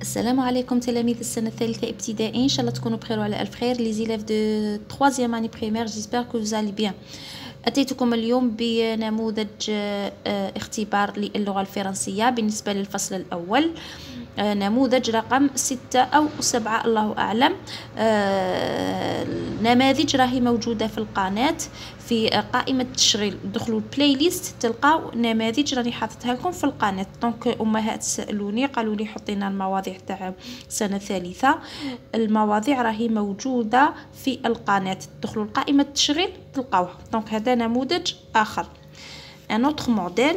السلام عليكم تلاميذ السنه الثالثه ابتدائي ان شاء الله تكونوا بخير وعلى الف خير لي زيلاف دو 3 اني بريمير جيسبر كو فوزالي بيان اتيتكم اليوم بنموذج آه، اختبار للغه الفرنسيه بالنسبه للفصل الاول آه آه، نموذج رقم ستة أو سبعة الله أعلم آه، نماذج راهي موجودة في القناة في آه، قائمة التشغيل دخلوا البلاي ليست تلقاو نماذج راني حاطتها لكم في القناة دونك أمهات سألوني قالوا لي حطينا المواضيع تاع سنة ثالثة المواضيع راهي موجودة في القناة دخلوا لقائمة التشغيل تلقاوها دونك هذا نموذج آخر ان موديل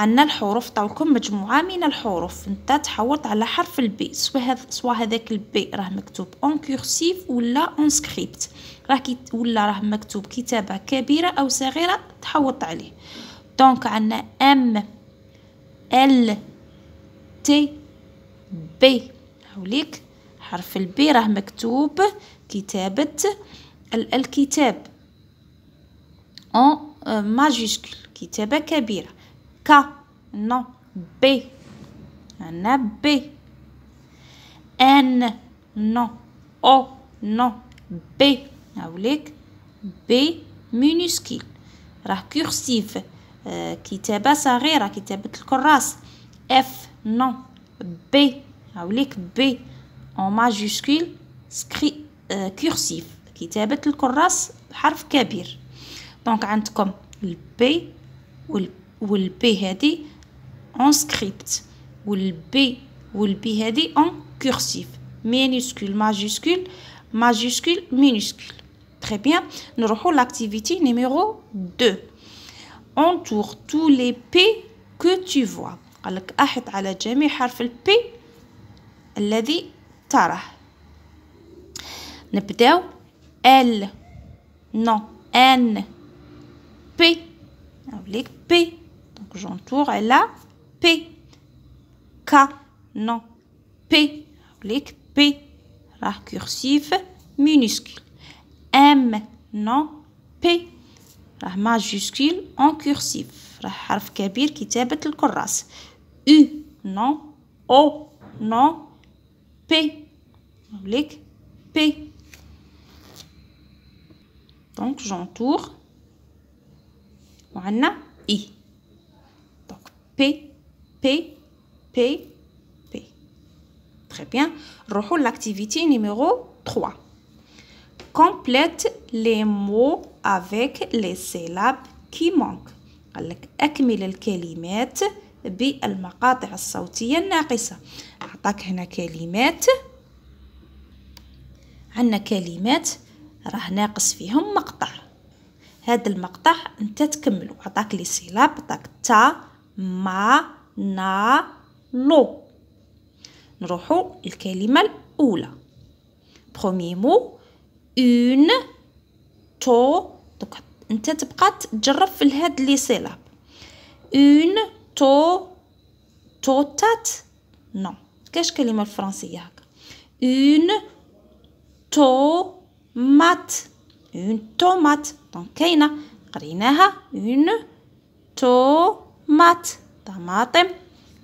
عندنا الحروف تعطيكم مجموعة من الحروف نتا تحوط على حرف البي سوا سوا هذاك البي راه مكتوب اون كورسيف ولا اون سكريبت راه كي ولا راه مكتوب كتابة كبيرة أو صغيرة تحوط عليه دونك عندنا ام ال تي بي هوليك حرف البي راه مكتوب كتابة ال... الكتاب اون ماجيسكول كتابة كبيرة ك نو بي عنا بي ان نو او نو بي هاوليك بي مينوسكيل راه كورسيف آه، كتابة صغيرة كتابة الكراس اف نو بي هاوليك بي او ماجوسكيل سكري كورسيف كتابة الكراس بحرف كبير دونك عندكم البي والبي Ou le P en script. Ou le P ou en cursif. Minuscule, majuscule, majuscule, minuscule. Très bien. Nous avons l'activité numéro 2. Entour tous les P que tu vois. Alors, ahet la jamie, harf le P. Ledi Tara. Nous L. Non, N. P. P. Donc j'entoure, elle P. K, non. P, P, la minuscule. M, non. P, la majuscule en cursive. حرف كبير le corras U, non. O, non. P, oblique, P. Donc j'entoure. a « I. P, P, P, P. Très bien. نروحو l'activité numéro 3 complète les mots avec les syllabes qui manquent قالك اكمل الكلمات بالمقاطع الصوتيه الناقصه أعطاك هنا كلمات عندنا كلمات راه ناقص فيهم مقطع هذا المقطع انت تكمله أعطاك لي سيلاب عطاك تا ما نا لو نروحو الكلمة الأولى بخومي مو اون تو دوكا انت تبقى تجرب في هاد لي سيلاب اون تو تو تات نو كاش كلمة الفرنسية هكا اون تو مات اون تومات دونك كاينه قريناها اون تو مات طماطم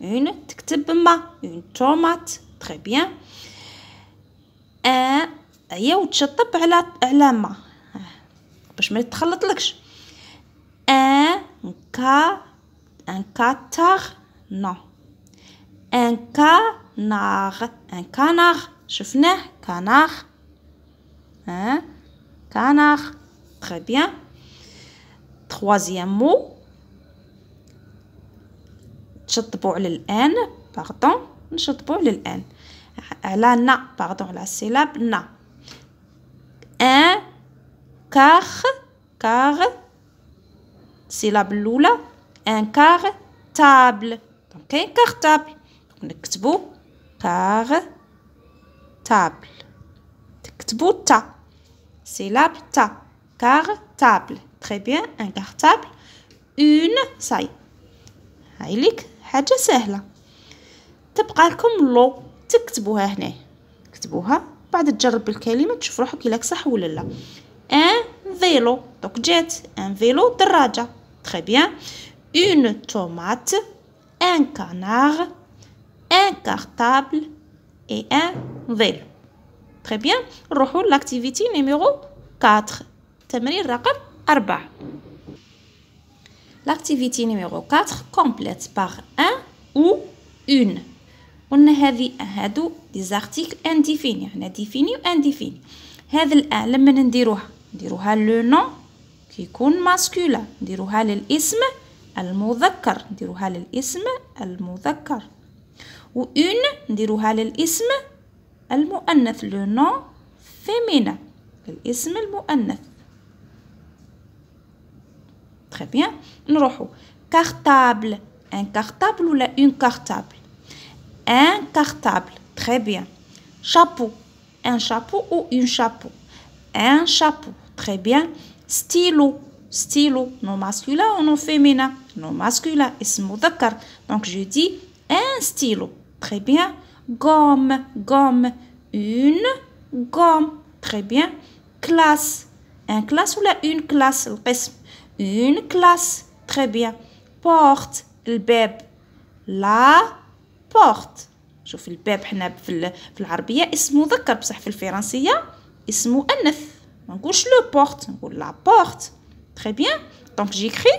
une تكتب ما une tomate très bien ان هي وتشطب على على ما باش ما يتخلطلكش ان كا ان كاتار نو ان كانار ان كانار شفناه كانار ها كانار تري بيان troisième mot نشطبو على الان باغدون نشطبو على الان على نا باغدون على السيلاب نا ان كاغ كاغ السيلاب الاولى ان كاغ تابل دونك كاين كاغ تابل نكتبو كاغ تابل تكتبو تا syllabe تابل cartable. بيان ان un تابل اون ساي هاي ليك حاجة سهلة تبقى لكم لو تكتبوها هنا كتبوها بعد تجرب الكلمة تشوف روحك إلاك صح ولا لا ان فيلو دوك جات ان فيلو دراجة تخي بيان اون تومات ان كانار ان كارتابل اي ان فيلو تخي بيان نروحو لاكتيفيتي نيميرو 4 تمرين رقم 4 لاكتيفيتي numéro 4 كومبليت par ان ou اون قلنا هذه هادو دي زارتيكل انديفيني هنا ديفيني و انديفيني هذا الان لما نديروها نديروها لو نون كيكون ماسكولا نديروها للاسم المذكر نديروها للاسم المذكر و اون نديروها للاسم المؤنث لو نون فيمينا الاسم المؤنث Très bien. نروحو. Cartable. Un cartable ou une cartable Un cartable. Très bien. Chapeau. Un chapeau ou une chapeau Un chapeau. Très bien. Stylo. Stylo. Non masculin ou non féminin Non masculin. d'accord. Donc je dis un stylo. Très bien. Gomme. Gomme. Une gomme. Très bien. Classe. Un classe ou la une classe. Le une classe. Très bien. Porte, le bebé, la porte. Je fais le bebé, le flarbier, il se moque de la il se moque de la il se moque de la carte. Je le fais en CIA, de la carte. Je couche le porte, on dit de la porte. Très bien. Donc j'écris.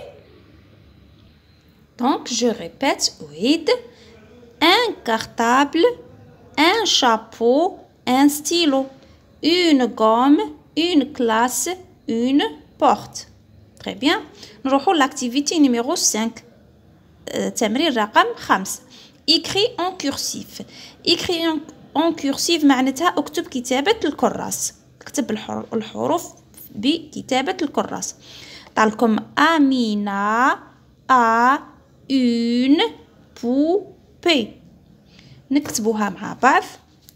Donc je répète. Un cartable, un chapeau, un stylo, une gomme, une classe, une porte. تري بيان نروحو لاكتيفيتي نيميرو 5 التمرين رقم 5 اكري اون كورسيف اكري اون كورسيف معناتها اكتب كتابه الكراس اكتب الحروف بكتابه الكراس طالكم امينا ا اون بو بي نكتبوها مع بعض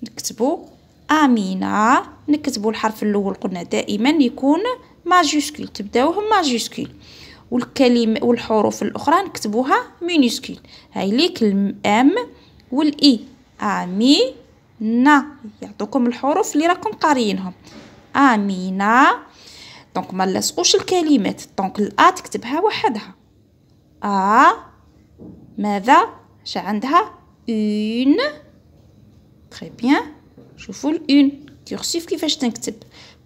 نكتبو امينه نكتبوا الحرف الاول قلنا دائما يكون ماجوسكيل تبداوه ماجوسكيل والكلمه والحروف الاخرى نكتبوها مينوسكيل هاي ليك الام والاي امينه يعطوكم الحروف اللي راكم قاريينهم امينه دونك ما نلصقوش الكلمات دونك الا تكتبها وحدها ا آه. ماذا شا عندها اون تري بيان شوفوا الأون كيرسيف كيفاش تنكتب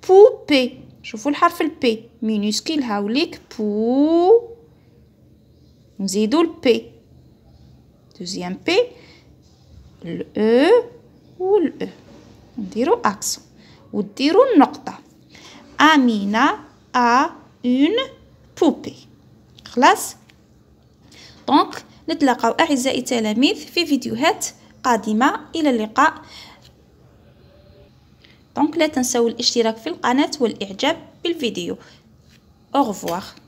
بو بي شوفوا الحرف البي مينوسكيل هاوليك بو نزيدو البي دوزيام بي الأو e والأو e. نديرو أكسون وديرو النقطة أمينة أ اون بوبي خلاص دونك نتلاقاو أعزائي التلاميذ في فيديوهات قادمة إلى اللقاء دونك لا تنسوا الاشتراك في القناة والاعجاب بالفيديو au